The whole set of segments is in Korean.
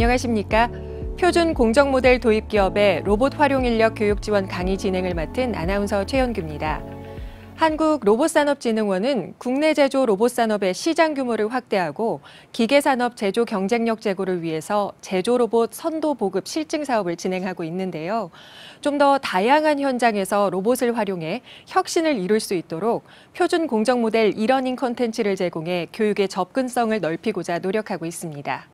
안녕하십니까? 표준 공정 모델 도입 기업의 로봇 활용 인력 교육 지원 강의 진행을 맡은 아나운서 최연규입니다. 한국 로봇산업진흥원은 국내 제조 로봇 산업의 시장 규모를 확대하고 기계 산업 제조 경쟁력 제고를 위해서 제조 로봇 선도 보급 실증 사업을 진행하고 있는데요. 좀 더 다양한 현장에서 로봇을 활용해 혁신을 이룰 수 있도록 표준 공정 모델 이러닝 컨텐츠를 제공해 교육의 접근성을 넓히고자 노력하고 있습니다.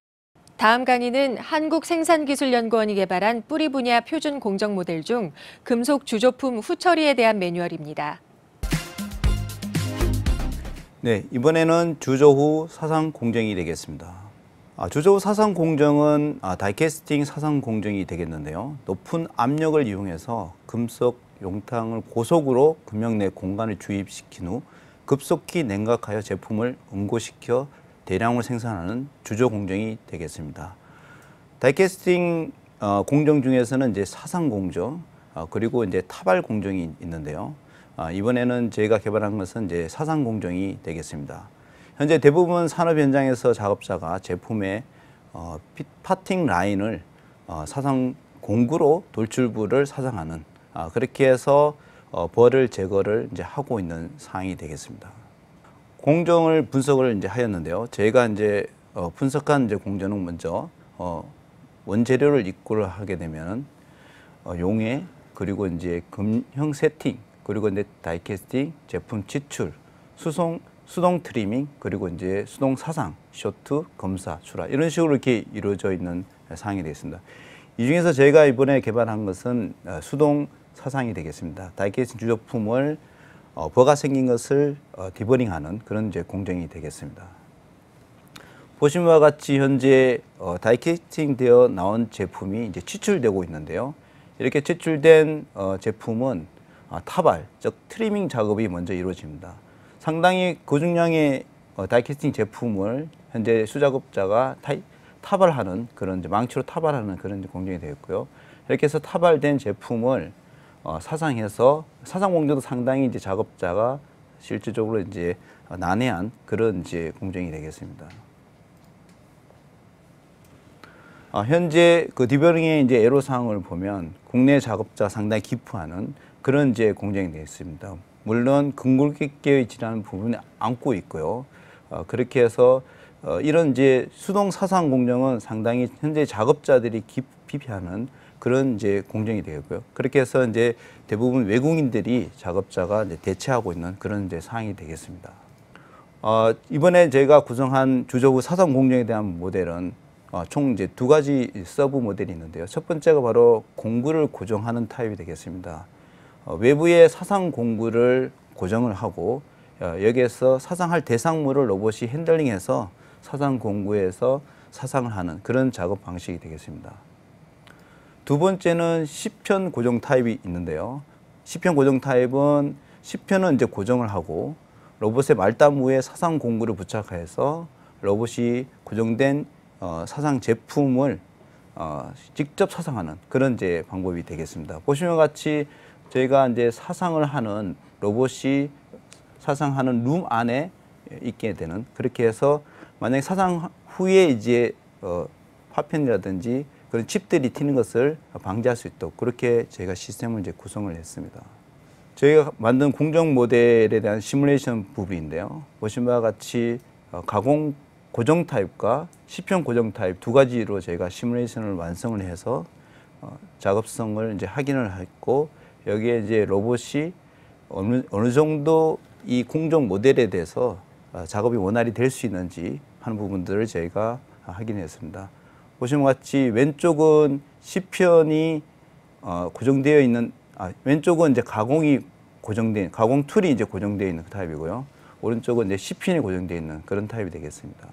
다음 강의는 한국생산기술연구원이 개발한 뿌리 분야 표준 공정 모델 중 금속 주조품 후처리에 대한 매뉴얼입니다. 네, 이번에는 주조 후 사상 공정이 되겠습니다. 아, 주조 후 사상 공정은 아, 다이캐스팅 사상 공정이 되겠는데요. 높은 압력을 이용해서 금속 용탕을 고속으로 금형 내 공간을 주입시킨 후 급속히 냉각하여 제품을 응고시켜 대량으로 생산하는 주조 공정이 되겠습니다. 다이캐스팅 어, 공정 중에서는 이제 사상 공정 어, 그리고 이제 타발 공정이 있는데요. 아, 이번에는 저희가 개발한 것은 이제 사상 공정이 되겠습니다. 현재 대부분 산업 현장에서 작업자가 제품의 어, 파팅 라인을 사상 공구로 돌출부를 사상하는 아, 그렇게 해서 벌을 제거를 이제 하고 있는 상황이 되겠습니다. 공정을 분석을 이제 하였는데요. 제가 이제 어, 분석한 이제 공정은 먼저 어, 원재료를 입고를 하게 되면 어, 용해 그리고 이제 금형 세팅 그리고 이제 다이캐스팅 제품 지출 수송 수동 트리밍 그리고 이제 수동 사상 쇼트 검사 출하 이런 식으로 이렇게 이루어져 있는 사항이 되겠습니다. 이 중에서 제가 이번에 개발한 것은 어, 수동 사상이 되겠습니다. 다이캐스팅 주제품을 어, 버가 생긴 것을 어, 디버닝하는 그런 이제 공정이 되겠습니다. 보시는 와 같이 현재 어, 다이캐스팅 되어 나온 제품이 이제 추출되고 있는데요. 이렇게 추출된 어, 제품은 어, 타발, 즉 트리밍 작업이 먼저 이루어집니다. 상당히 고중량의 어, 다이캐스팅 제품을 현재 수작업자가 타이, 타발하는 그런 망치로 타발하는 그런 공정이 되었고요. 이렇게 해서 타발된 제품을 어, 사상에서 사상 공정도 상당히 이제 작업자가 실질적으로 이제 난해한 그런 이제 공정이 되겠습니다. 아, 현재 그 디버링의 이제 애로 사항을 보면 국내 작업자 상당히 기프하는 그런 이제 공정이 되겠습니다. 물론 근골격계의 질환 부분을 안고 있고요. 어, 그렇게 해서 어, 이런 이제 수동 사상 공정은 상당히 현재 작업자들이 깊이 하는 그런 이제 공정이 되었고요. 그렇게 해서 이제 대부분 외국인들이 작업자가 이제 대체하고 있는 그런 이제 상황이 되겠습니다. 어, 이번에 제가 구성한 주조부사상 공정에 대한 모델은 어, 총 이제 두 가지 서브 모델이 있는데요. 첫 번째가 바로 공구를 고정하는 타입이 되겠습니다. 어, 외부의 사상 공구를 고정을 하고 어, 여기에서 사상할 대상물을 로봇이 핸들링해서 사상 공구에서 사상을 하는 그런 작업 방식이 되겠습니다. 두 번째는 시편 고정 타입이 있는데요. 시편 고정 타입은 시편은 이제 고정을 하고 로봇의 말단 무에 사상 공구를 부착해서 로봇이 고정된 어, 사상 제품을 어, 직접 사상하는 그런 이제 방법이 되겠습니다. 보시면 같이 저희가 이제 사상을 하는 로봇이 사상하는 룸 안에 있게 되는 그렇게 해서 만약에 사상 후에 이제 어, 파편이라든지 그런 칩들이 튀는 것을 방지할 수 있도록 그렇게 저희가 시스템을 이제 구성을 했습니다. 저희가 만든 공정 모델에 대한 시뮬레이션 부분인데요. 보신 바와 같이 어, 가공 고정 타입과 시평 고정 타입 두 가지로 저희가 시뮬레이션을 완성을 해서 어, 작업성을 이제 확인을 했고 여기에 이제 로봇이 어느, 어느 정도 이 공정 모델에 대해서 어, 작업이 원활히 될 수 있는지 하는 부분들을 저희가 아, 확인했습니다. 보시면 같이 왼쪽은 시편이 어, 고정되어 있는 아, 왼쪽은 이제 가공이 고정된 가공 툴이 이제 고정되어 있는 그 타입이고요. 오른쪽은 이제 시편이 고정되어 있는 그런 타입이 되겠습니다.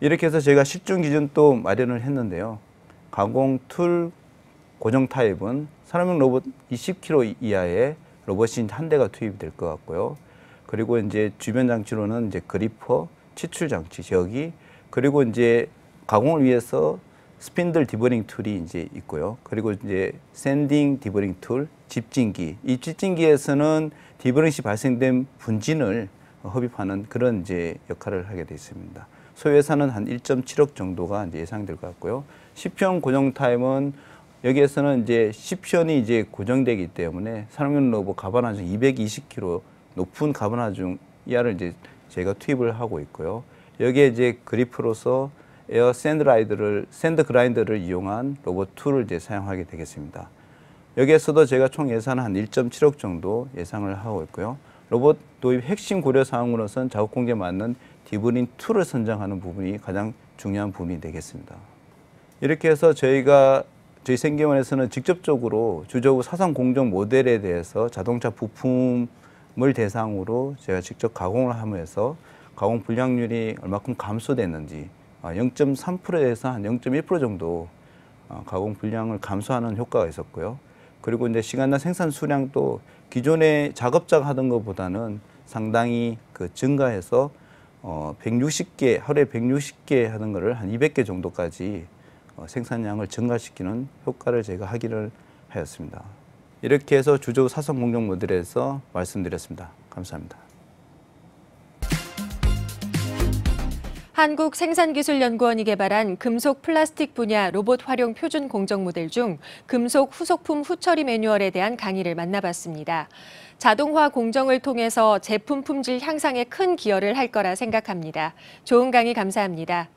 이렇게 해서 제가 실증 기준 또 마련을 했는데요. 가공 툴 고정 타입은 사람용 로봇 20kg 이하의 로봇이 한 대가 투입될 것 같고요. 그리고 이제 주변 장치로는 이제 그리퍼, 치출 장치, 저기 그리고 이제 가공을 위해서 스핀들 디버링 툴이 이제 있고요. 그리고 이제 샌딩 디버링 툴, 집진기. 이 집진기에서는 디버링시 발생된 분진을 흡입하는 그런 이제 역할을 하게 되어 있습니다. 소외산은한 1.7억 정도가 이제 예상될 것 같고요. 시편 고정 타임은 여기에서는 이제 시편이 이제 고정되기 때문에 산업용 로봇 가바나중 220km 높은 가바나중 이하를 이제 저희가 투입을 하고 있고요. 여기에 이제 그리프로서 에어 샌드 라이드를 샌드 그라인더를 이용한 로봇 툴을 이제 사용하게 되겠습니다. 여기에서도 제가 총예산한 1.7억 정도 예상을 하고 있고요. 로봇 도입 핵심 고려 사항으로선 작업 공제 맞는 디브린 툴을 선정하는 부분이 가장 중요한 부분이 되겠습니다. 이렇게 해서 저희가 저희 생계원에서는 직접적으로 주저우 사상 공정 모델에 대해서 자동차 부품을 대상으로 제가 직접 가공을 하면서 가공 불량률이 얼마큼 감소됐는지 0.3%에서 아, 한0.1% 정도 아, 가공 불량을 감소하는 효과가 있었고요. 그리고 이제 시간당 생산 수량도 기존에 작업자가 하던 것보다는 상당히 그 증가해서 160개 어, 하루에 160개 하는 것을 한 200개 정도까지 어, 생산량을 증가시키는 효과를 제가 하기를 하였습니다. 이렇게 해서 주조 사성 공정 모델에서 말씀드렸습니다. 감사합니다. 한국생산기술연구원이 개발한 금속 플라스틱 분야 로봇 활용 표준 공정 모델 중 금속 후속품 후처리 매뉴얼에 대한 강의를 만나봤습니다. 자동화 공정을 통해서 제품 품질 향상에 큰 기여를 할 거라 생각합니다. 좋은 강의 감사합니다.